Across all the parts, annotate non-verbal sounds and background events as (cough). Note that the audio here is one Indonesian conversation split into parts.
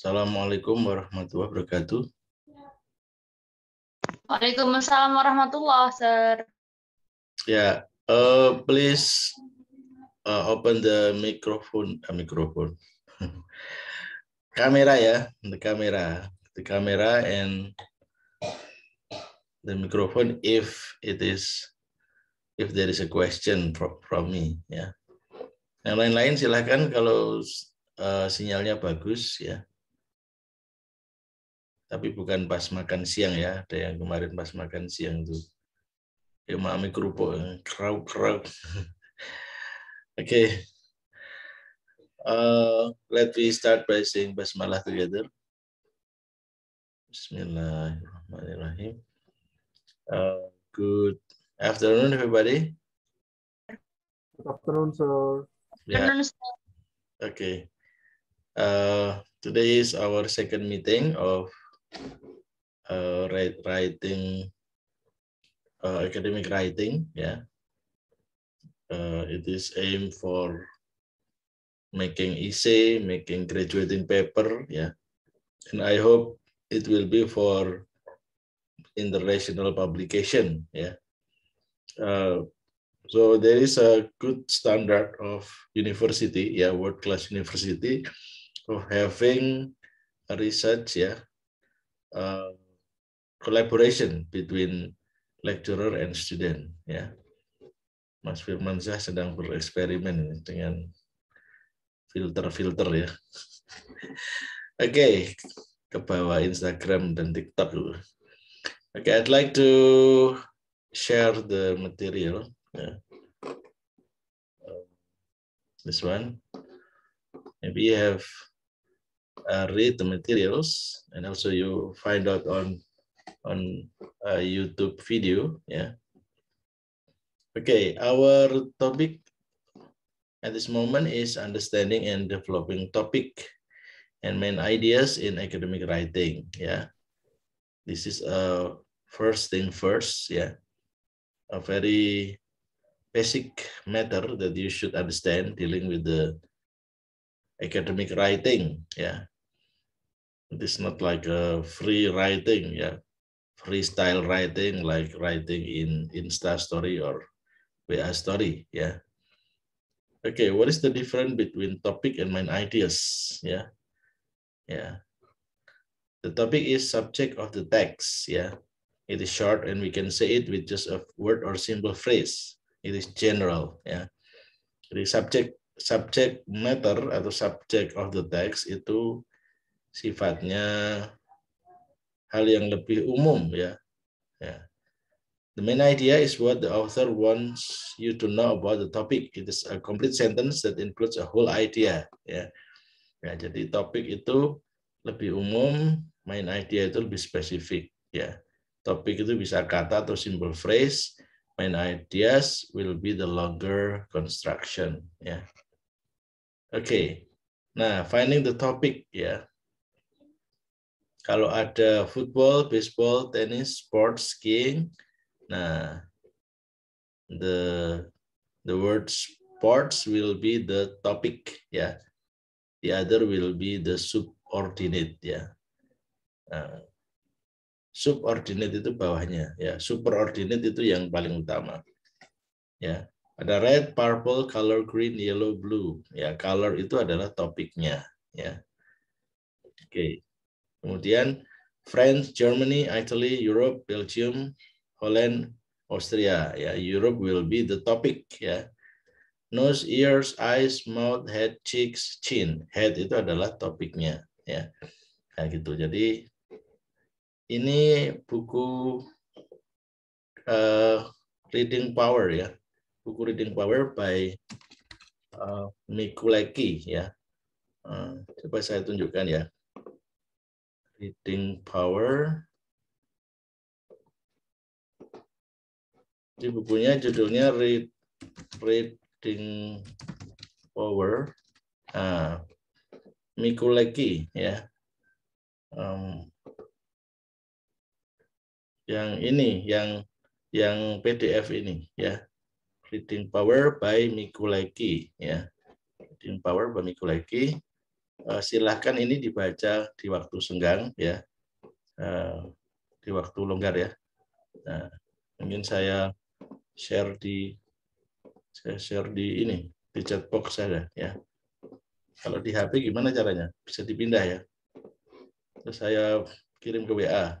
Assalamualaikum warahmatullahi wabarakatuh. Waalaikumsalam warahmatullahi sir. Ya, yeah, uh, please uh, open the microphone, uh, microphone. (laughs) Kamera ya, the camera, the camera and the microphone if it is if there is a question from, from me ya. Yeah. Yang lain-lain silahkan kalau uh, sinyalnya bagus ya tapi bukan pas makan siang ya. Ada yang kemarin pas makan siang tuh. Ya mami kerupuk, kerau kerau. (laughs) Oke. Okay. Uh, eh, let me start by saying basmalah together. Bismillahirrahmanirrahim. Uh, good afternoon, everybody. Good afternoon, sir. Yeah. Okay. Uh, today is our second meeting of uh, writing, uh, academic writing. Yeah, uh, it is aimed for making essay, making graduating paper. Yeah, and I hope it will be for international publication. Yeah. Uh, so there is a good standard of university, yeah, world class university, of having a research, yeah, uh, collaboration between lecturer and student. Ya, Mas Firman saya sedang bereksperimen dengan filter-filter ya. (laughs) Oke, okay. ke bawah Instagram dan TikTok dulu. Oke, okay, I'd like to share the material. ya. Uh, this one. Maybe you have uh, read the materials and also you find out on on a uh, YouTube video. Yeah. Okay, our topic at this moment is understanding and developing topic and main ideas in academic writing. Yeah. This is a uh, first thing first. Yeah. A very basic matter that you should understand dealing with the academic writing. Yeah. It is not like a uh, free writing, yeah, freestyle writing like writing in Insta story or WA story, yeah. Okay, what is the difference between topic and main ideas? Yeah, yeah. The topic is subject of the text, yeah. It is short and we can say it with just a word or simple phrase. It is general, yeah. The subject subject matter atau subject of the text itu sifatnya hal yang lebih umum ya. ya. The main idea is what the author wants you to know about the topic. It is a complete sentence that includes a whole idea. Ya, ya jadi topik itu lebih umum, main idea itu lebih spesifik. Ya, topik itu bisa kata atau simple phrase. Main ideas will be the longer construction. Ya. Oke. Okay. Nah, finding the topic ya. Kalau ada football, baseball, tennis, sports, skiing. Nah, the the word sports will be the topic ya. The other will be the subordinate ya. Uh, subordinate itu bawahnya ya. Superordinate itu yang paling utama. Ya, ada red, purple, color green, yellow, blue. Ya, color itu adalah topiknya ya. Oke. Okay. Kemudian France, Germany, Italy, Europe, Belgium, Holland, Austria. Ya, Europe will be the topic. Ya, nose, ears, eyes, mouth, head, cheeks, chin. Head itu adalah topiknya. Ya, nah, gitu. Jadi ini buku uh, Reading Power ya, buku Reading Power by uh, Mikuleki ya. Uh, coba saya tunjukkan ya heating power. Di bukunya judulnya Read, Reading Power. Ah, Mikuleki ya. Um, yang ini, yang yang PDF ini ya. Reading Power by Mikuleki ya. Reading Power by Mikuleki. Eh, silahkan ini dibaca di waktu senggang ya eh, di waktu longgar ya nah, mungkin saya share di saya share di ini di chat box saja ya kalau di HP gimana caranya bisa dipindah ya terus saya kirim ke WA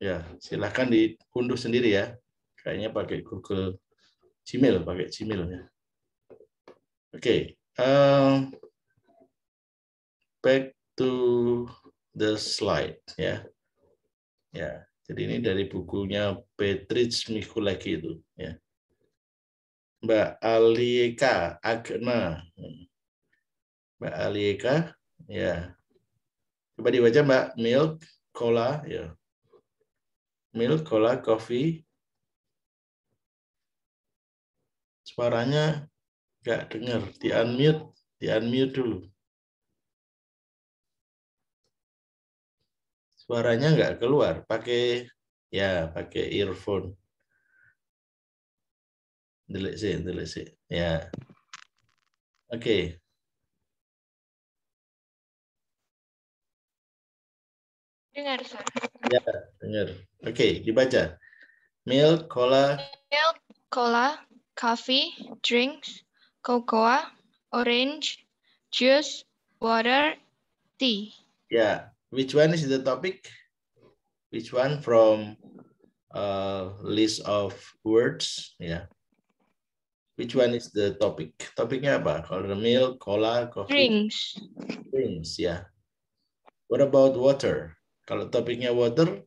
ya silahkan diunduh sendiri ya kayaknya pakai Google Gmail pakai Gmail ya oke okay. Um, back to the slide ya. Ya, jadi ini dari bukunya Petrich Mikulaki itu ya. Mbak Alieka Agna. Mbak Alieka ya. Coba dibaca Mbak Milk Cola ya. Milk Cola Coffee. Suaranya Gak dengar. Di unmute. Di unmute dulu. Suaranya nggak keluar. Pakai ya pakai earphone. Delik sih, delik sih. Ya. Oke. Okay. Dengar, Sir. Ya, dengar. Oke, okay, dibaca. Milk, cola. Milk, cola, coffee, drinks, cocoa, orange, juice, water, tea. Yeah. Which one is the topic? Which one from a uh, list of words? Yeah. Which one is the topic? Topiknya apa? Kalau milk, cola, coffee. Drinks. Drinks, Yeah. What about water? Kalau topiknya water,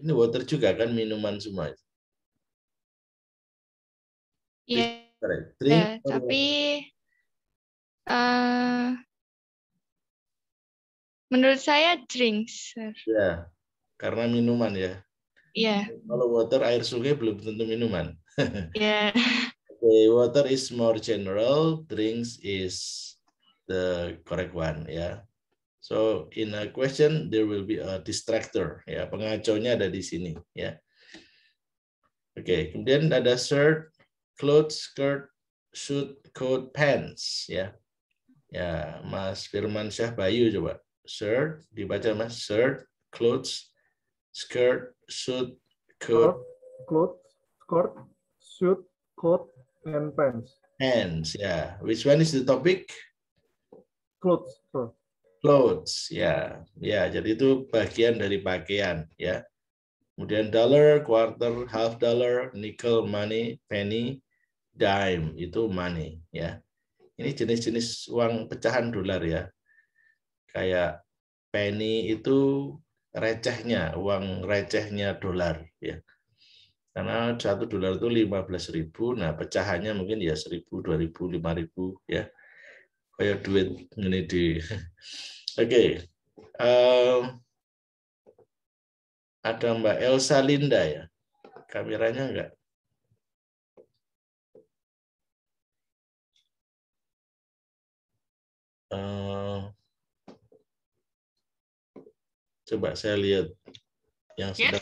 ini water juga kan minuman semua. Iya. Yeah. Correct. Yeah, tapi uh, menurut saya drinks. Ya, Ya, karena minuman ya. Iya. Yeah. Kalau water air sungai belum tentu minuman. (laughs) Iya. yeah. Okay, water is more general, drinks is the correct one ya. Yeah. So in a question there will be a distractor ya, yeah. pengacaunya ada di sini ya. Yeah. Oke, okay, kemudian ada third clothes, skirt, suit, coat, pants. Ya, ya Mas Firman Syah Bayu coba. Shirt, dibaca Mas. Shirt, clothes, skirt, suit, coat. Clothes, skirt, suit, coat, and pants. Pants, ya. Yeah. Which one is the topic? Clothes. Sir. Clothes, ya. Yeah. Ya, yeah, jadi itu bagian dari pakaian, ya. Kemudian dollar, quarter, half dollar, nickel, money, penny, dime itu money ya. Ini jenis-jenis uang pecahan dolar ya. Kayak penny itu recehnya, uang recehnya dolar ya. Karena satu dolar itu 15 ribu, nah pecahannya mungkin ya 1000, 2000, 5000 ya. Kayak duit ini di (laughs) Oke. Okay. Ehm, uh, ada Mbak Elsa Linda ya. Kameranya enggak? Eh, coba saya lihat yang sudah.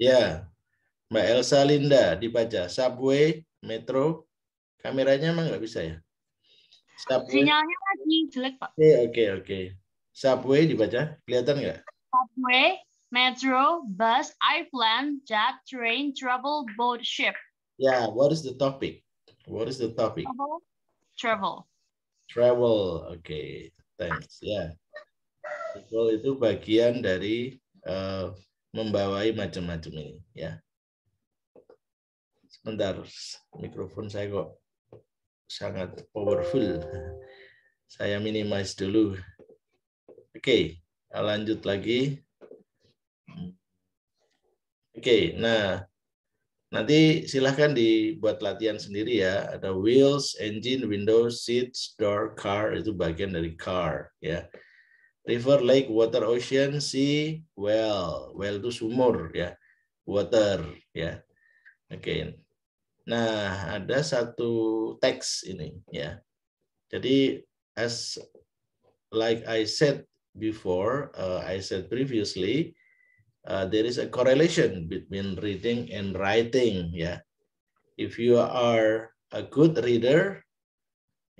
ya, Mbak Elsa Linda dibaca subway, metro, kameranya emang nggak bisa ya? Subway. Sinyalnya lagi jelek pak. Oke okay, oke okay, oke. Okay. Subway dibaca, kelihatan nggak? Subway, metro, bus, airplane, jet, train, travel, boat, ship. Ya, yeah, what is the topic? What is the topic? Travel. travel. Travel, oke, okay. thanks. Ya, yeah. travel itu bagian dari uh, membawai macam-macam ini, ya. Yeah. Sebentar, mikrofon saya kok sangat powerful. Saya minimize dulu. Oke, okay. lanjut lagi. Oke, okay, nah Nanti silahkan dibuat latihan sendiri ya. Ada wheels, engine, window, seats, door, car itu bagian dari car ya. River, lake, water, ocean, sea, well. Well itu sumur ya. Water ya. Oke. Okay. Nah, ada satu teks ini ya. Jadi as like I said before, uh, I said previously, Uh, there is a correlation between reading and writing. Yeah, if you are a good reader,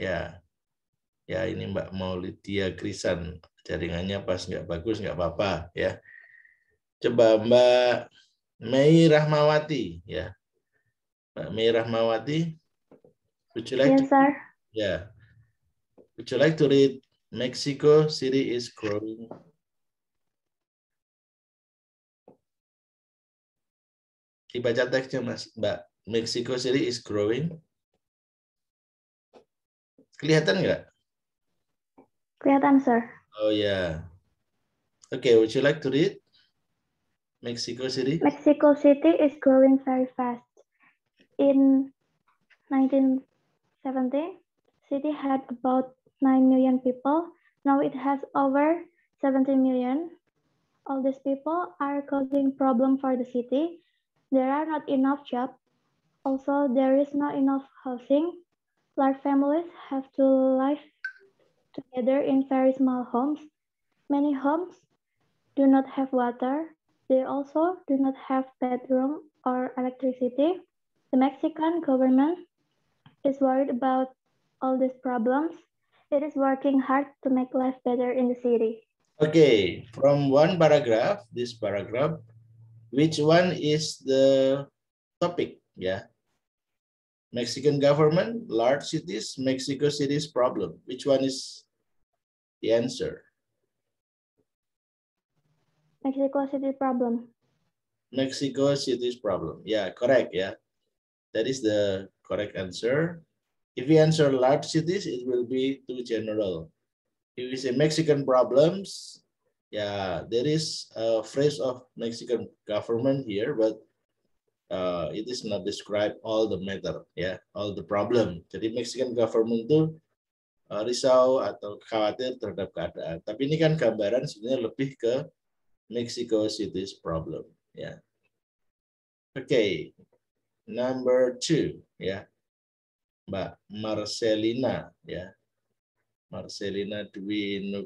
ya, yeah. ya yeah, ini Mbak Maulidia Krisan jaringannya pas nggak bagus nggak apa-apa ya. Coba Mbak Mei Rahmawati ya, Mbak Mei Rahmawati, would you like? Yes, sir. Yeah, would you like to read Mexico City is growing Kita baca teksnya Mas, Mbak. Mexico City is growing. Kelihatan nggak? Kelihatan, sir. Oh yeah. Okay, would you like to read? Mexico City. Mexico City is growing very fast. In 1970, city had about 9 million people. Now it has over seventeen million. All these people are causing problem for the city. There are not enough jobs. Also, there is not enough housing. Large families have to live together in very small homes. Many homes do not have water. They also do not have bedroom or electricity. The Mexican government is worried about all these problems. It is working hard to make life better in the city. Okay, from one paragraph, this paragraph, which one is the topic? Yeah. Mexican government, large cities, Mexico City's problem. Which one is the answer? Mexico City problem. Mexico City's problem. Yeah, correct. Yeah, that is the correct answer. If we answer large cities, it will be too general. If we say Mexican problems, yeah, there is a phrase of Mexican government here, but uh, it is not describe all the matter, ya, yeah, all the problem. Jadi Mexican government itu uh, risau atau khawatir terhadap keadaan. Tapi ini kan gambaran sebenarnya lebih ke Mexico City's problem, ya. Yeah. Oke, okay. number two, ya, yeah. Mbak Marcelina, ya, yeah. Marcelina Dwi ya.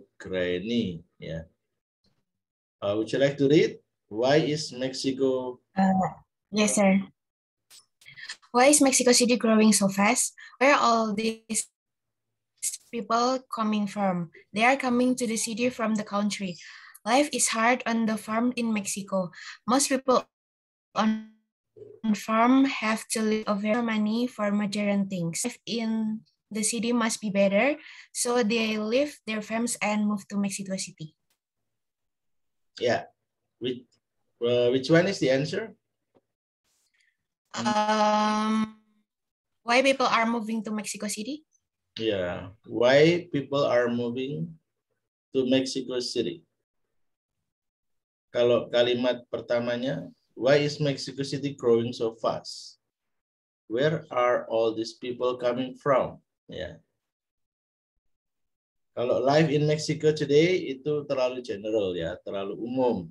Yeah Uh, would you like to read? Why is Mexico? Uh, yes, sir. Why is Mexico City growing so fast? Where all these people coming from? They are coming to the city from the country. Life is hard on the farm in Mexico. Most people on farm have to live over money for modern things. Life in the city must be better, so they leave their farms and move to Mexico City. Yeah. Which, uh, which one is the answer? Um, why people are moving to Mexico City? Yeah. Why people are moving to Mexico City? Kalau kalimat pertamanya, why is Mexico City growing so fast? Where are all these people coming from? Yeah. Kalau Live in Mexico today itu terlalu general ya, terlalu umum.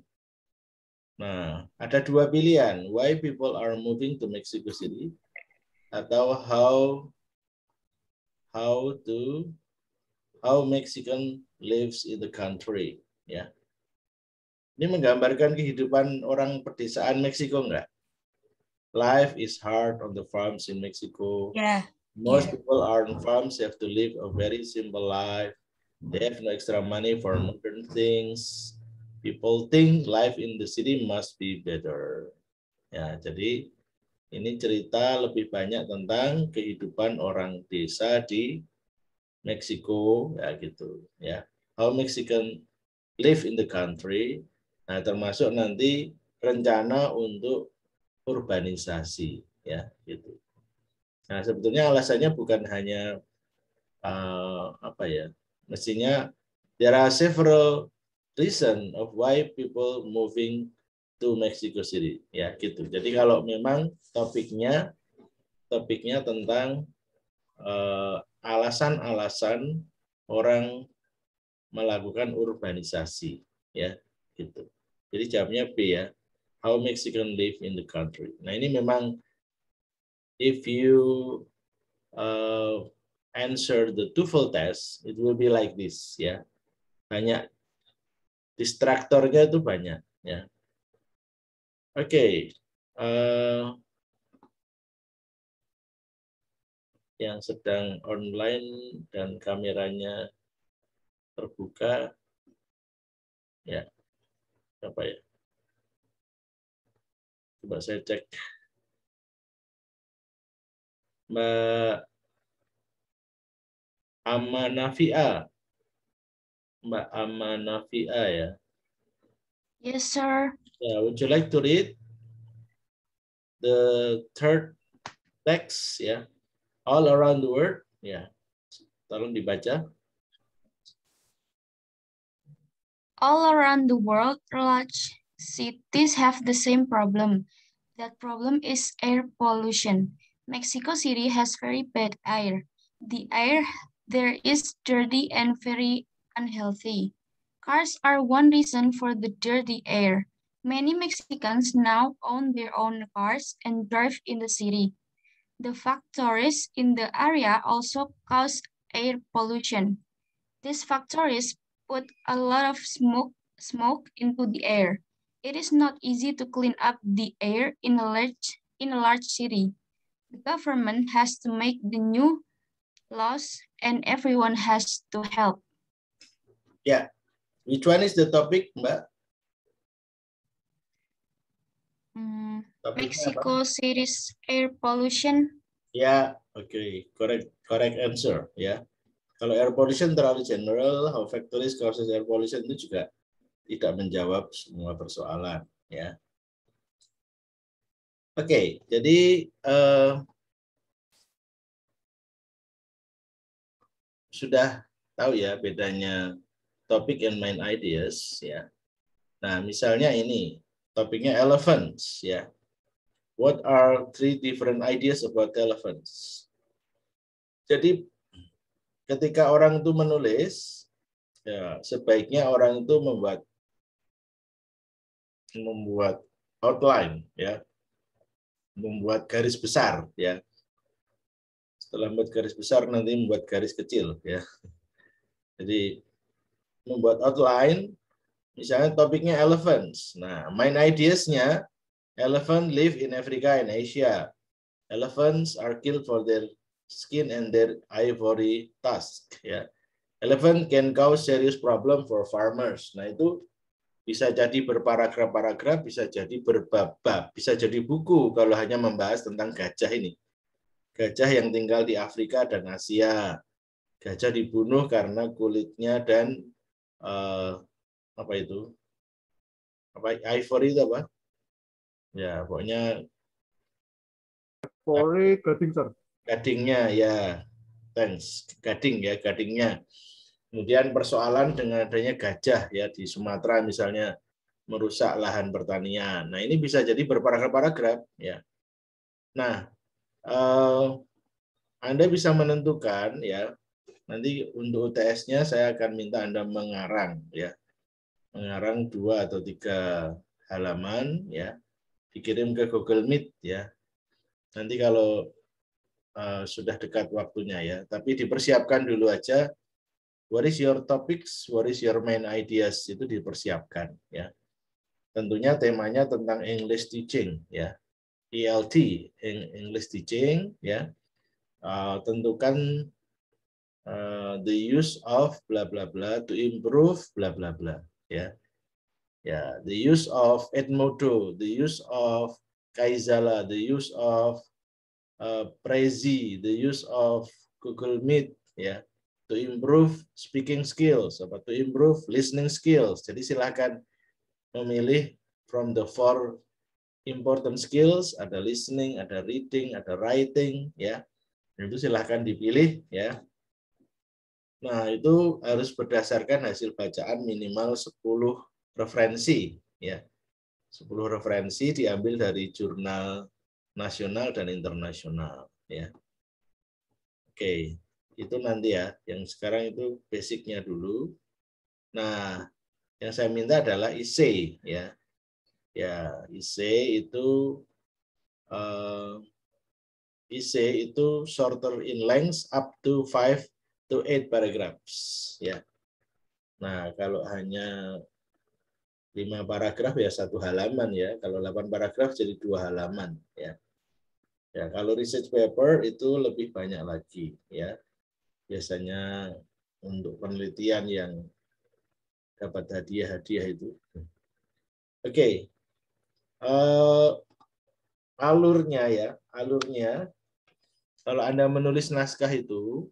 Nah, ada dua pilihan, why people are moving to Mexico City atau how how to how Mexican lives in the country, ya. Ini menggambarkan kehidupan orang pedesaan Meksiko enggak? Life is hard on the farms in Mexico. Yeah. Most yeah. people are on farms have to live a very simple life. They have no extra money for modern things. People think life in the city must be better. Ya, jadi ini cerita lebih banyak tentang kehidupan orang desa di Meksiko ya gitu ya. How Mexican live in the country. Nah, termasuk nanti rencana untuk urbanisasi ya gitu. Nah, sebetulnya alasannya bukan hanya uh, apa ya Mestinya there are several reason of why people moving to Mexico City. Ya, gitu. Jadi kalau memang topiknya topiknya tentang eh, alasan-alasan uh, orang melakukan urbanisasi, ya, gitu. Jadi jawabnya B ya. How Mexican live in the country. Nah, ini memang if you uh, answer the TOEFL test, it will be like this, ya. Banyak distraktornya itu banyak, ya. Oke. Okay. Uh, eh, yang sedang online dan kameranya terbuka, ya. Apa ya? Coba saya cek. Mbak Ama Nafia. Mbak Ama Nafia ya. Yes, sir. Yeah, would you like to read the third text? Yeah, all around the world. Yeah, tolong dibaca. All around the world, large cities have the same problem. That problem is air pollution. Mexico City has very bad air. The air there is dirty and very unhealthy. Cars are one reason for the dirty air. Many Mexicans now own their own cars and drive in the city. The factories in the area also cause air pollution. These factories put a lot of smoke, smoke into the air. It is not easy to clean up the air in a large, in a large city. The government has to make the new loss, and everyone has to help. Yeah. Which one is the topic, Mbak? Mm, Mexico apa? City's air pollution. yeah, okay. correct, correct answer, Yeah. Kalau air pollution terlalu general, how factories causes air pollution itu juga tidak menjawab semua persoalan, ya. Yeah. Oke, okay, jadi uh, sudah tahu ya bedanya topik and main ideas ya. Nah, misalnya ini topiknya elephants ya. What are three different ideas about elephants? Jadi ketika orang itu menulis ya sebaiknya orang itu membuat membuat outline ya membuat garis besar ya setelah membuat garis besar nanti membuat garis kecil ya (laughs) jadi membuat outline misalnya topiknya elephants nah main ideasnya elephant live in Africa and Asia elephants are killed for their skin and their ivory tusk ya elephant can cause serious problem for farmers nah itu bisa jadi berparagraf-paragraf, bisa jadi berbab-bab, bisa jadi buku kalau hanya membahas tentang gajah ini gajah yang tinggal di Afrika dan Asia. Gajah dibunuh karena kulitnya dan uh, apa itu? Apa ivory itu apa? Ya, pokoknya ivory gading, sir. Gadingnya ya. Thanks. Gading ya, gadingnya. Kemudian persoalan dengan adanya gajah ya di Sumatera misalnya merusak lahan pertanian. Nah, ini bisa jadi berparagraf-paragraf ya. Nah, uh, Anda bisa menentukan ya nanti untuk UTS-nya saya akan minta Anda mengarang ya mengarang dua atau tiga halaman ya dikirim ke Google Meet ya nanti kalau uh, sudah dekat waktunya ya tapi dipersiapkan dulu aja what is your topics what is your main ideas itu dipersiapkan ya tentunya temanya tentang English teaching ya ELT English Teaching ya uh, tentukan uh, the use of bla bla bla to improve bla bla bla ya ya the use of Edmodo the use of Kaizala the use of uh, Prezi the use of Google Meet ya to improve speaking skills atau to improve listening skills jadi silahkan memilih from the four important skills, ada listening, ada reading, ada writing, ya. Itu silahkan dipilih, ya. Nah, itu harus berdasarkan hasil bacaan minimal 10 referensi, ya. 10 referensi diambil dari jurnal nasional dan internasional, ya. Oke, itu nanti ya. Yang sekarang itu basicnya dulu. Nah, yang saya minta adalah isi, ya Ya, IC itu uh, eh, IC itu shorter in length up to five to eight paragraphs. Ya. Nah, kalau hanya lima paragraf ya satu halaman ya. Kalau delapan paragraf jadi dua halaman ya. Ya, kalau research paper itu lebih banyak lagi ya. Biasanya untuk penelitian yang dapat hadiah-hadiah itu. Oke, okay uh, alurnya ya, alurnya kalau Anda menulis naskah itu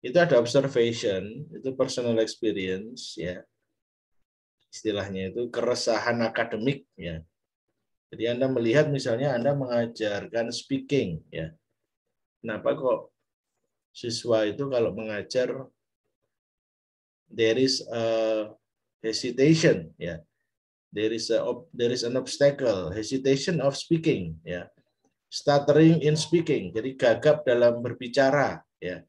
itu ada observation, itu personal experience ya. Istilahnya itu keresahan akademik ya. Jadi Anda melihat misalnya Anda mengajarkan speaking ya. Kenapa kok siswa itu kalau mengajar there is a hesitation ya there is a there is an obstacle, hesitation of speaking, ya. Stuttering in speaking, jadi gagap dalam berbicara, ya.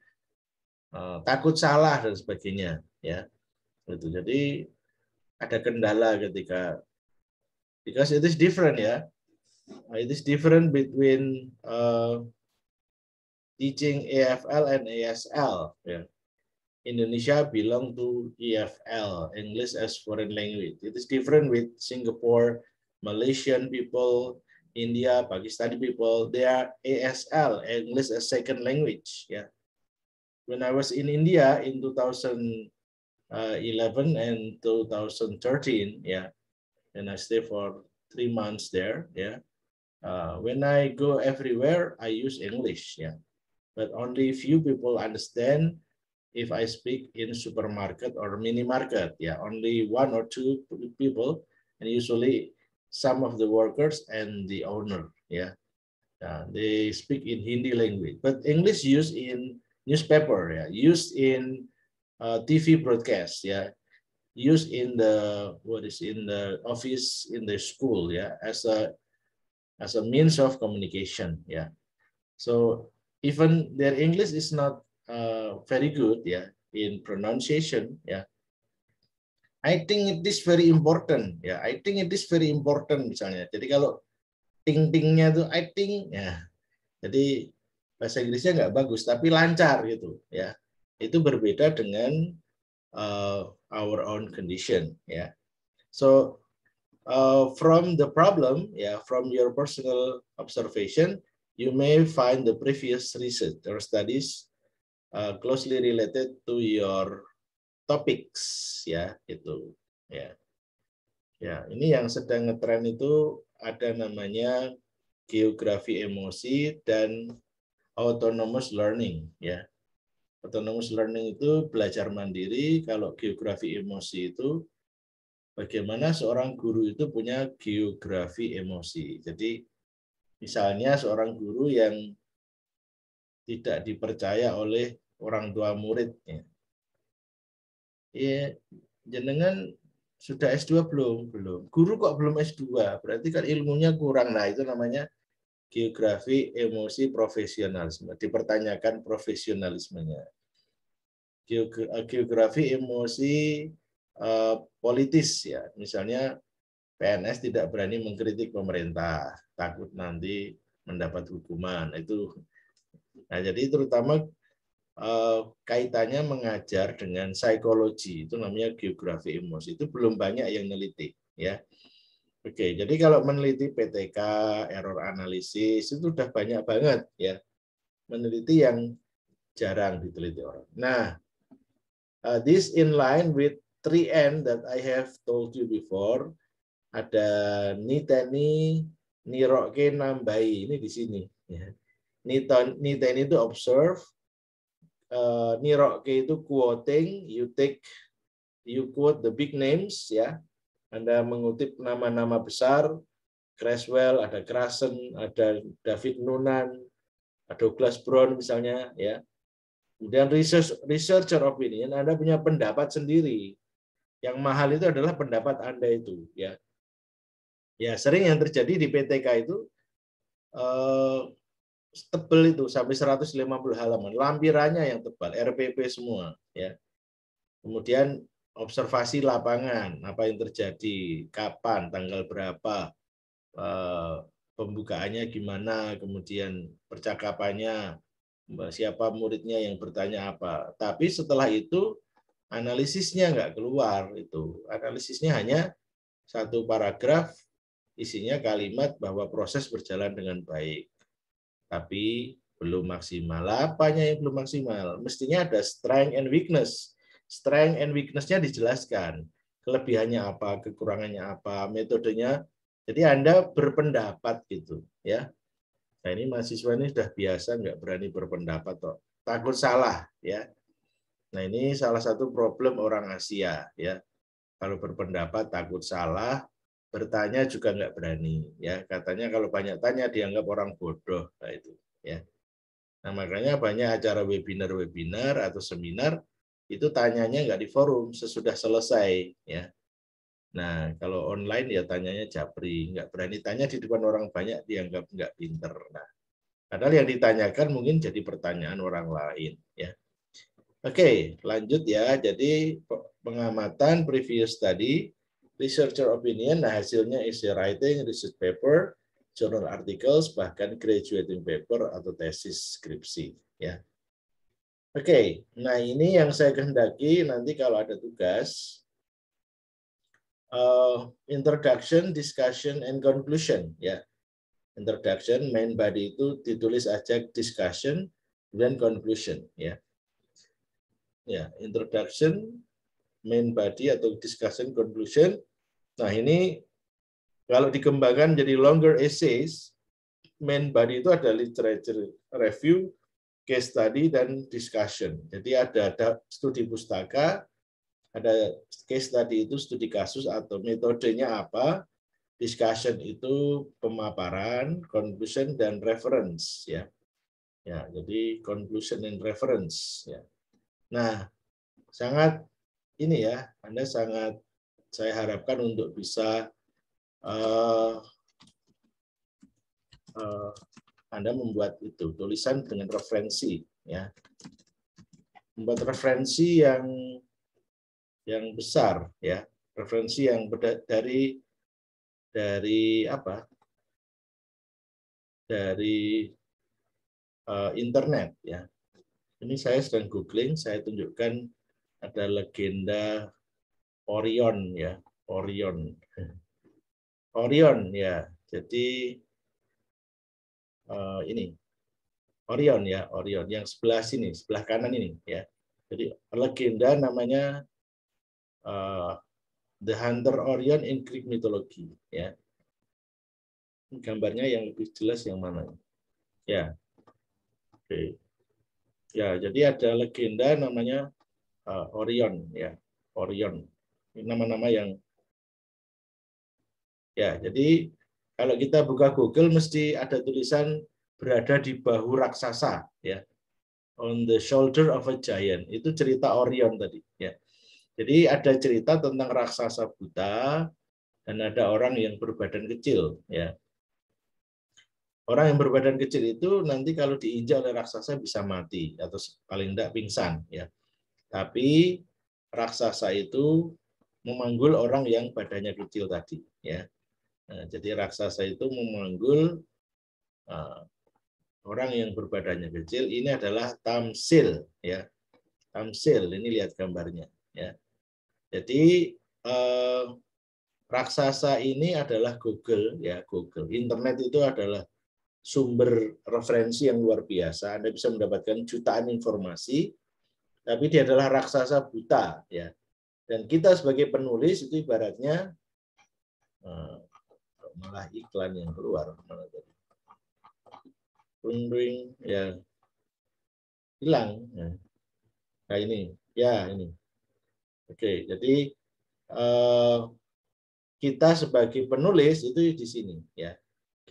Eh, takut salah dan sebagainya, ya. Itu. Jadi ada kendala ketika because it is different ya. It is different between uh, teaching AFL and ASL, ya. Indonesia belong to EFL, English as Foreign Language. It is different with Singapore, Malaysian people, India, Pakistani people. They are ASL, English as Second Language. Yeah. When I was in India in 2011 and 2013, yeah, and I stayed for three months there. Yeah. Uh, when I go everywhere, I use English. Yeah. But only few people understand if I speak in supermarket or mini market, yeah, only one or two people, and usually some of the workers and the owner, yeah. Uh, they speak in Hindi language, but English used in newspaper, yeah, used in uh, TV broadcast, yeah, used in the what is in the office in the school, yeah, as a as a means of communication, yeah. So even their English is not uh, very good ya yeah, in pronunciation ya. Yeah. I think it is very important ya. Yeah. I think it is very important misalnya. Jadi kalau ting-tingnya tuh I think ya. Jadi bahasa Inggrisnya nggak bagus tapi lancar gitu ya. Itu berbeda dengan uh, our own condition ya. So uh, from the problem, yeah, from your personal observation, you may find the previous research or studies Uh, closely related to your topics ya itu ya ya ini yang sedang ngetren itu ada namanya geografi emosi dan autonomous learning ya autonomous learning itu belajar mandiri kalau geografi emosi itu bagaimana seorang guru itu punya geografi emosi jadi misalnya seorang guru yang tidak dipercaya oleh orang tua muridnya. Ya, jenengan sudah S2 belum? Belum. Guru kok belum S2? Berarti kan ilmunya kurang. Nah, itu namanya geografi emosi profesionalisme. Dipertanyakan profesionalismenya. Eh, geografi emosi uh, politis ya. Misalnya PNS tidak berani mengkritik pemerintah, takut nanti mendapat hukuman. Itu Nah, jadi terutama Eh, kaitannya mengajar dengan psikologi itu namanya geografi emosi itu belum banyak yang neliti ya oke jadi kalau meneliti PTK error analisis itu sudah banyak banget ya meneliti yang jarang diteliti orang nah uh, this in line with three n that I have told you before ada niteni niroke nambai ini di sini ya. niteni itu observe uh, niroke itu quoting, you take you quote the big names ya. Anda mengutip nama-nama besar, Creswell, ada Krasen, ada David Nunan, ada Douglas Brown misalnya ya. Kemudian research, researcher opinion, Anda punya pendapat sendiri. Yang mahal itu adalah pendapat Anda itu ya. Ya, sering yang terjadi di PTK itu eh, tebel itu sampai 150 halaman, lampirannya yang tebal, RPP semua ya. Kemudian observasi lapangan, apa yang terjadi, kapan, tanggal berapa, eh, pembukaannya gimana, kemudian percakapannya, siapa muridnya yang bertanya apa. Tapi setelah itu analisisnya nggak keluar itu. Analisisnya hanya satu paragraf isinya kalimat bahwa proses berjalan dengan baik tapi belum maksimal. Apanya yang belum maksimal? Mestinya ada strength and weakness. Strength and weakness-nya dijelaskan. Kelebihannya apa, kekurangannya apa, metodenya. Jadi Anda berpendapat gitu, ya. Nah, ini mahasiswa ini sudah biasa nggak berani berpendapat kok. Takut salah, ya. Nah, ini salah satu problem orang Asia, ya. Kalau berpendapat takut salah, bertanya juga nggak berani ya katanya kalau banyak tanya dianggap orang bodoh nah itu ya nah makanya banyak acara webinar webinar atau seminar itu tanyanya nggak di forum sesudah selesai ya nah kalau online ya tanyanya japri nggak berani tanya di depan orang banyak dianggap nggak pinter nah padahal yang ditanyakan mungkin jadi pertanyaan orang lain ya oke lanjut ya jadi pengamatan previous tadi researcher opinion, nah hasilnya essay writing, research paper, journal articles, bahkan graduating paper atau tesis skripsi. Ya. Oke, okay. nah ini yang saya kehendaki nanti kalau ada tugas uh, introduction, discussion, and conclusion. Ya, introduction, main body itu ditulis aja discussion, dan conclusion. Ya, ya introduction, main body atau discussion, conclusion, Nah ini kalau dikembangkan jadi longer essays, main body itu ada literature review, case study, dan discussion. Jadi ada, ada studi pustaka, ada case study itu studi kasus atau metodenya apa, discussion itu pemaparan, conclusion, dan reference. ya. Ya, jadi conclusion and reference. Ya. Nah, sangat ini ya, Anda sangat saya harapkan untuk bisa uh, uh, Anda membuat itu tulisan dengan referensi ya membuat referensi yang yang besar ya referensi yang berda, dari dari apa dari uh, internet ya ini saya sedang googling saya tunjukkan ada legenda Orion ya, Orion. Orion ya. Jadi uh, ini Orion ya, Orion yang sebelah sini, sebelah kanan ini ya. Jadi legenda namanya uh, The Hunter Orion in Greek Mythology ya. Gambarnya yang lebih jelas yang mana? Ya. Oke. Okay. Ya, jadi ada legenda namanya uh, Orion ya, Orion nama-nama yang ya jadi kalau kita buka Google mesti ada tulisan berada di bahu raksasa ya on the shoulder of a giant itu cerita Orion tadi ya jadi ada cerita tentang raksasa buta dan ada orang yang berbadan kecil ya orang yang berbadan kecil itu nanti kalau diinjak oleh raksasa bisa mati atau paling tidak pingsan ya tapi raksasa itu memanggul orang yang badannya kecil tadi ya nah, jadi raksasa itu memanggul eh, orang yang berbadannya kecil ini adalah tamsil ya tamsil ini lihat gambarnya ya jadi eh, raksasa ini adalah Google ya Google internet itu adalah sumber referensi yang luar biasa Anda bisa mendapatkan jutaan informasi tapi dia adalah raksasa buta ya dan kita sebagai penulis itu ibaratnya eh, malah iklan yang keluar malah jadi bring ya hilang ya. nah ini ya ini oke jadi eh, kita sebagai penulis itu di sini ya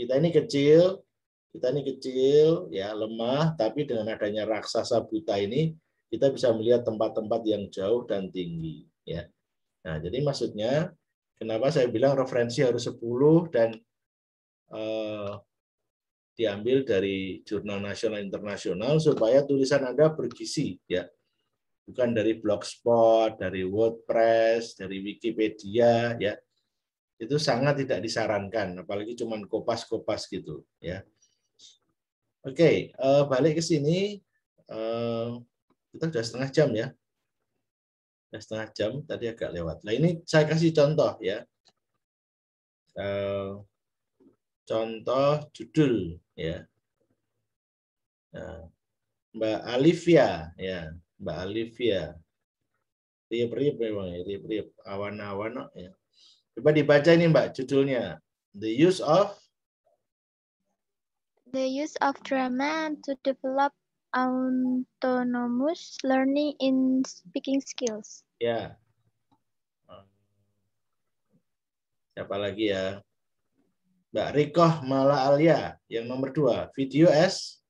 kita ini kecil kita ini kecil ya lemah tapi dengan adanya raksasa buta ini kita bisa melihat tempat-tempat yang jauh dan tinggi ya. Nah, jadi maksudnya kenapa saya bilang referensi harus 10 dan eh, diambil dari jurnal nasional internasional supaya tulisan Anda bergisi ya. Bukan dari Blogspot, dari WordPress, dari Wikipedia ya. Itu sangat tidak disarankan apalagi cuman kopas-kopas gitu ya. Oke, okay, eh, balik ke sini eh, kita sudah setengah jam ya setengah jam tadi agak lewat. Nah ini saya kasih contoh ya. Eh, contoh judul ya. Nah, Mbak Alivia ya, Mbak Alivia. Riep-riep memang ya, riep awan-awan oh, ya. Coba dibaca ini Mbak judulnya. The use of the use of drama to develop autonomous learning in speaking skills. Ya. Siapa lagi ya? Mbak Rikoh Mala Alia yang nomor dua. Video as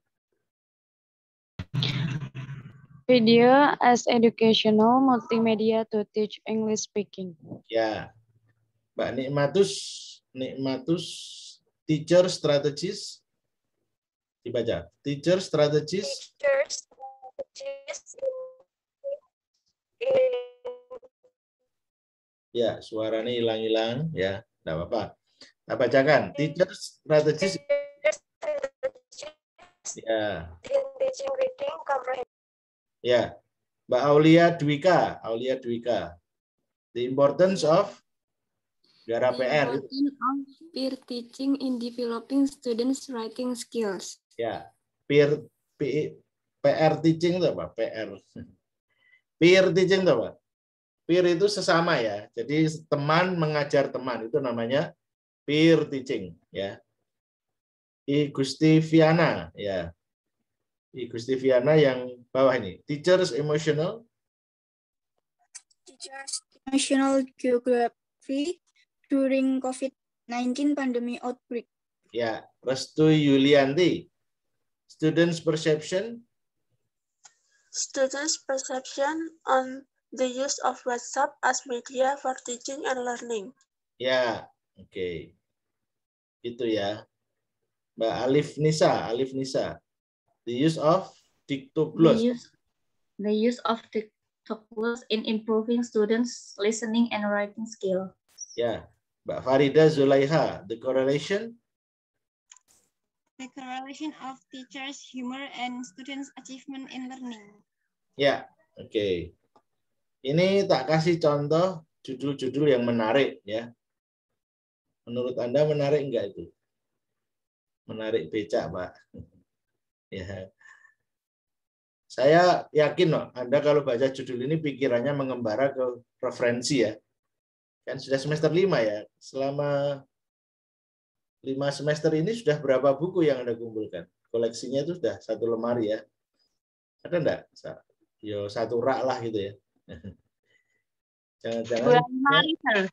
Video as educational multimedia to teach English speaking. Ya. Mbak Nikmatus, Nikmatus teacher strategist Dibaca. Teacher strategies. Teacher strategies. Ya, suaranya hilang-hilang ya. tidak apa-apa. Nah, bacakan. Teacher strategies. Ya. Ya. Mbak Aulia Dwika, Aulia Dwika. The importance of Gara PR. Of peer teaching in developing students writing skills. Ya, peer PR teaching itu apa? PR. Peer teaching itu apa? Peer itu sesama ya. Jadi teman mengajar teman itu namanya peer teaching ya. I Gusti Viana ya. I Gusti Viana yang bawah ini. Teachers emotional Teachers emotional geography during COVID-19 pandemic outbreak. Ya, Restu Yulianti students' perception. Students' perception on the use of WhatsApp as media for teaching and learning. Ya, oke. Okay. Itu ya. Mbak Alif Nisa, Alif Nisa. The use of TikTok Plus. The use, the use of TikTok Plus in improving students' listening and writing skill. Ya, Mbak Farida Zulaiha, the correlation the correlation of teachers' humor and students' achievement in learning. Ya, oke. Okay. Ini tak kasih contoh judul-judul yang menarik ya. Menurut Anda menarik enggak itu? Menarik becak, Pak. (laughs) ya. Saya yakin loh, Anda kalau baca judul ini pikirannya mengembara ke referensi ya. Kan sudah semester 5 ya. Selama lima semester ini sudah berapa buku yang Anda kumpulkan? Koleksinya itu sudah satu lemari ya. Ada enggak? Yo, satu rak lah gitu ya. (laughs) Jangan-jangan (laughs)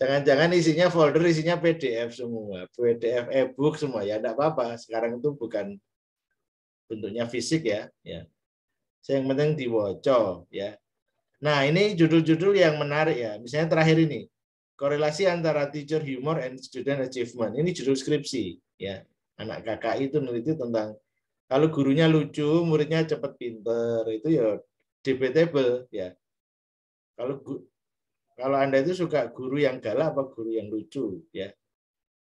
Jangan-jangan isinya folder, isinya PDF semua, PDF e-book semua ya, enggak apa-apa. Sekarang itu bukan bentuknya fisik ya, ya. Yang penting diwoco ya. Nah, ini judul-judul yang menarik ya. Misalnya terakhir ini, korelasi antara teacher humor and student achievement. Ini judul skripsi, ya. Anak kakak itu meneliti tentang kalau gurunya lucu, muridnya cepat pinter, itu ya debatable, ya. Kalau kalau Anda itu suka guru yang galak apa guru yang lucu, ya.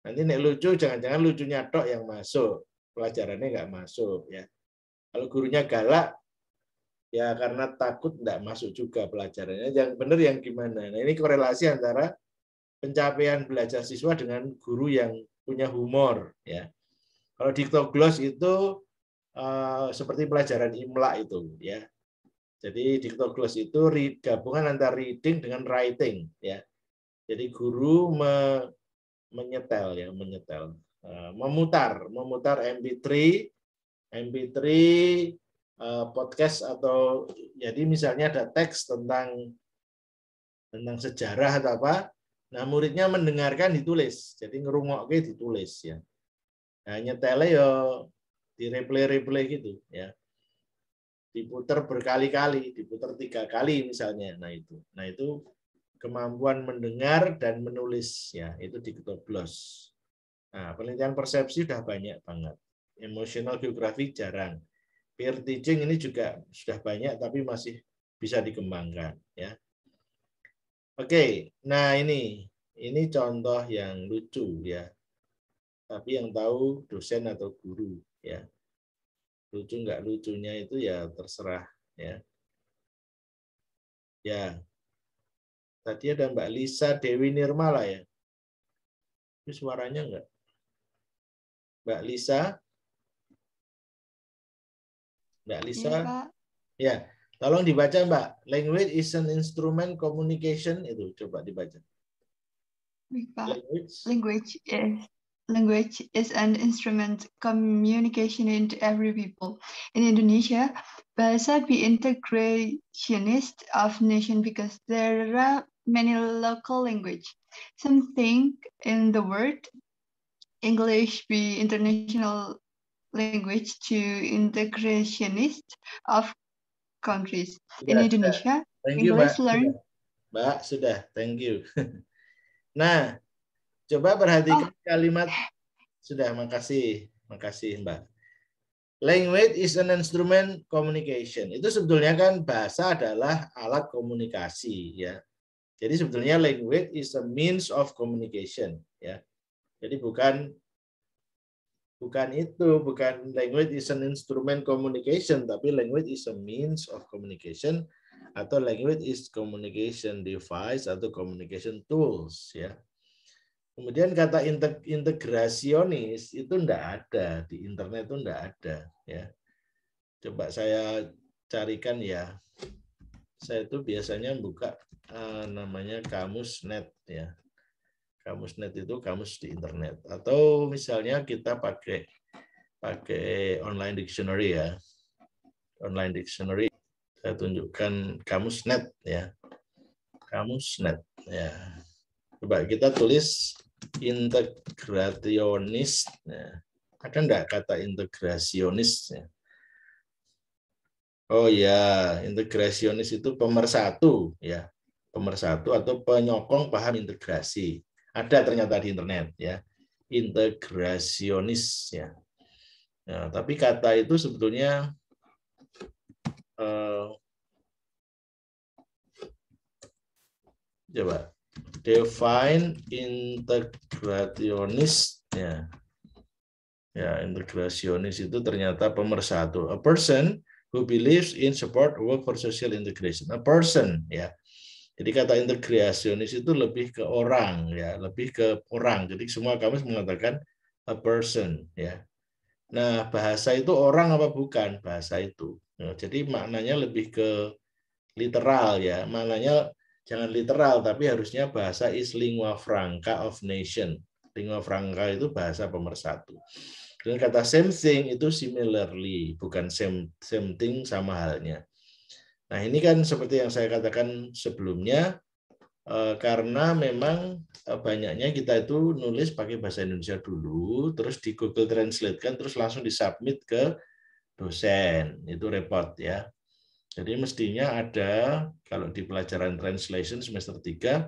Nanti nek lucu jangan-jangan lucunya tok yang masuk, pelajarannya nggak masuk, ya. Kalau gurunya galak, ya karena takut tidak masuk juga pelajarannya. Yang benar yang gimana? Nah ini korelasi antara pencapaian belajar siswa dengan guru yang punya humor ya. Kalau diktogloss itu uh, seperti pelajaran imla itu ya. Jadi diktogloss itu read, gabungan antara reading dengan writing ya. Jadi guru me, menyetel ya, menyetel. Uh, memutar, memutar MP3 MP3 uh, podcast atau jadi misalnya ada teks tentang tentang sejarah atau apa Nah, muridnya mendengarkan ditulis. Jadi ngerungokke ditulis ya. Nah, nyetele yo ya direplay-replay gitu ya. diputar berkali-kali, diputar tiga kali misalnya. Nah, itu. Nah, itu kemampuan mendengar dan menulis ya, itu diketoblos. Nah, penelitian persepsi sudah banyak banget. Emotional geografi jarang. Peer teaching ini juga sudah banyak tapi masih bisa dikembangkan ya. Oke, nah ini ini contoh yang lucu ya. Tapi yang tahu dosen atau guru ya. Lucu nggak lucunya itu ya terserah ya. Ya. Tadi ada Mbak Lisa Dewi Nirmala ya. Itu suaranya nggak Mbak Lisa? Mbak iya, Lisa? Ya, ya. Tolong dibaca, Mbak. Language is an instrument communication itu coba dibaca. Language. Language is language is an instrument communication into every people. In Indonesia, bahasa be integrationist of nation because there are many local language. Something in the word English be international language to integrationist of countries in Indonesia. Thank you, English Mbak. learn. Mbak, sudah. Thank you. (laughs) nah, coba perhatikan oh. kalimat sudah. Makasih. Makasih, Mbak. Language is an instrument communication. Itu sebetulnya kan bahasa adalah alat komunikasi ya. Jadi sebetulnya language is a means of communication ya. Jadi bukan bukan itu, bukan language is an instrument communication, tapi language is a means of communication atau language is communication device atau communication tools ya. Kemudian kata integrasionis itu enggak ada di internet itu enggak ada ya. Coba saya carikan ya. Saya itu biasanya buka uh, namanya kamus net ya. Kamusnet itu kamus di internet. Atau misalnya kita pakai pakai online dictionary ya. Online dictionary saya tunjukkan kamusnet ya. Kamusnet ya. Coba kita tulis integrationis. Ya. Ada enggak kata integrasionis? Ya? Oh ya, integrasionis itu pemersatu ya pemersatu atau penyokong paham integrasi. Ada ternyata di internet ya. Integrasionis ya. Nah, tapi kata itu sebetulnya uh, coba define integrationis ya. Ya, integrasionis itu ternyata pemersatu. A person who believes in support work for social integration. A person ya. Jadi kata integrasionis itu lebih ke orang ya, lebih ke orang. Jadi semua kami mengatakan a person ya. Nah, bahasa itu orang apa bukan bahasa itu. Nah, jadi maknanya lebih ke literal ya. Maknanya jangan literal tapi harusnya bahasa is lingua franca of nation. Lingua franca itu bahasa pemersatu. Dan kata same thing itu similarly, bukan same same thing sama halnya. Nah ini kan seperti yang saya katakan sebelumnya, eh, karena memang eh, banyaknya kita itu nulis pakai bahasa Indonesia dulu, terus di Google Translate kan, terus langsung di submit ke dosen, itu repot ya. Jadi mestinya ada, kalau di pelajaran translation semester 3,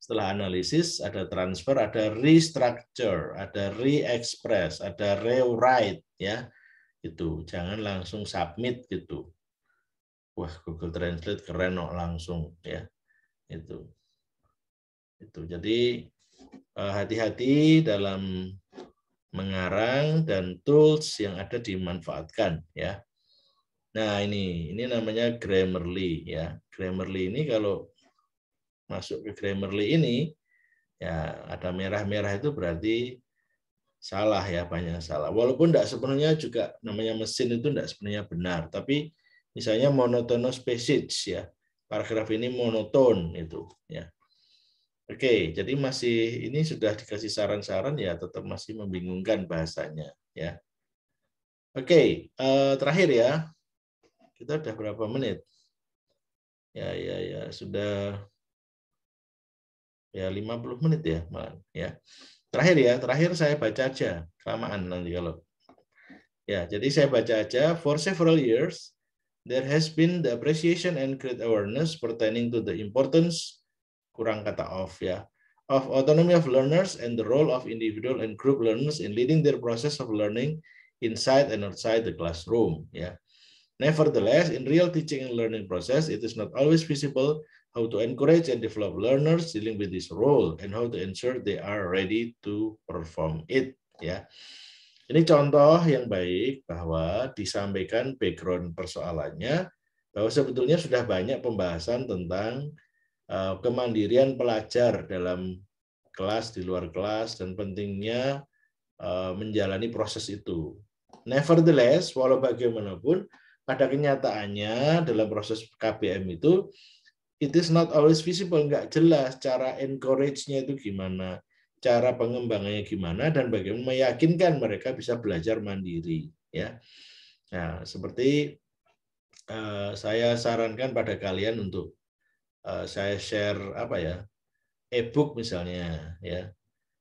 setelah analisis ada transfer, ada restructure, ada re-express, ada rewrite ya. Itu jangan langsung submit gitu wah Google Translate keren no, langsung ya itu itu jadi eh, hati-hati dalam mengarang dan tools yang ada dimanfaatkan ya nah ini ini namanya Grammarly ya Grammarly ini kalau masuk ke Grammarly ini ya ada merah-merah itu berarti salah ya banyak salah walaupun tidak sepenuhnya juga namanya mesin itu tidak sepenuhnya benar tapi misalnya monotonous passage ya paragraf ini monoton itu ya oke jadi masih ini sudah dikasih saran-saran ya tetap masih membingungkan bahasanya ya oke eh, terakhir ya kita udah berapa menit ya ya ya sudah ya 50 menit ya malam ya terakhir ya terakhir saya baca aja kelamaan nanti kalau ya jadi saya baca aja for several years there has been the appreciation and great awareness pertaining to the importance, kurang kata of yeah, of autonomy of learners and the role of individual and group learners in leading their process of learning inside and outside the classroom. Yeah. Nevertheless, in real teaching and learning process, it is not always visible how to encourage and develop learners dealing with this role and how to ensure they are ready to perform it. Yeah. Ini contoh yang baik bahwa disampaikan background persoalannya bahwa sebetulnya sudah banyak pembahasan tentang eh, kemandirian pelajar dalam kelas di luar kelas dan pentingnya eh, menjalani proses itu. Nevertheless, walau bagaimanapun pada kenyataannya dalam proses KBM itu it is not always visible, nggak jelas cara encourage-nya itu gimana cara pengembangannya gimana dan bagaimana meyakinkan mereka bisa belajar mandiri ya nah seperti uh, saya sarankan pada kalian untuk uh, saya share apa ya e-book misalnya ya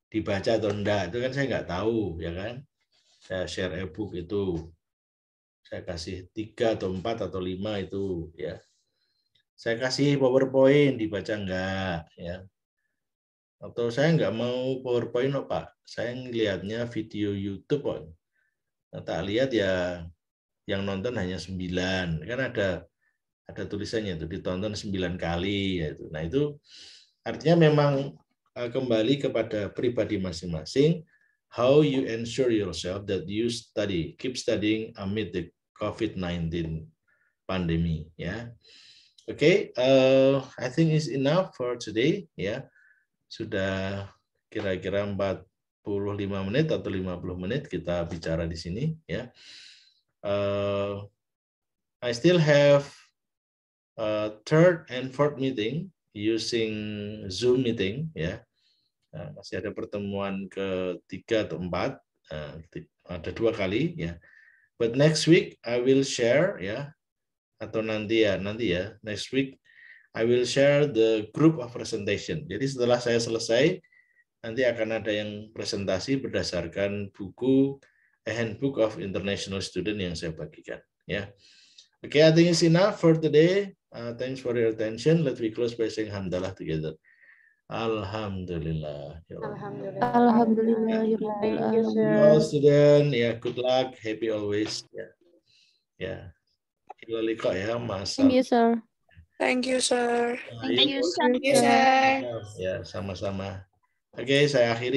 dibaca atau enggak itu kan saya nggak tahu ya kan saya share e-book itu saya kasih tiga atau empat atau lima itu ya saya kasih powerpoint dibaca enggak ya atau saya nggak mau PowerPoint no, Pak. Saya ngelihatnya video YouTube kok. Nah, tak lihat ya yang nonton hanya 9. Kan ada ada tulisannya itu ditonton 9 kali ya itu. Nah, itu artinya memang eh, kembali kepada pribadi masing-masing how you ensure yourself that you study keep studying amid the COVID-19 pandemi ya. Yeah. Oke, okay, uh, I think is enough for today ya. Yeah sudah kira-kira 45 menit atau 50 menit kita bicara di sini ya. Uh, I still have a third and fourth meeting using Zoom meeting ya. Nah, masih ada pertemuan ketiga atau empat uh, ada dua kali ya. But next week I will share ya atau nanti ya nanti ya next week I will share the group of presentation. Jadi setelah saya selesai, nanti akan ada yang presentasi berdasarkan buku A Handbook of International Student yang saya bagikan. Ya. Okay, I think it's enough for today. Uh, thanks for your attention. Let me close by saying hamdalah together. Alhamdulillah. Ya Alhamdulillah. Alhamdulillah. Ya student, yeah, good luck. Happy always. Ya, ya. Ilalika ya, mas. Thank you, sir. Thank you, sir. Thank you, sir. Thank you, sir. Ya, sama-sama. Oke, okay, saya akhiri.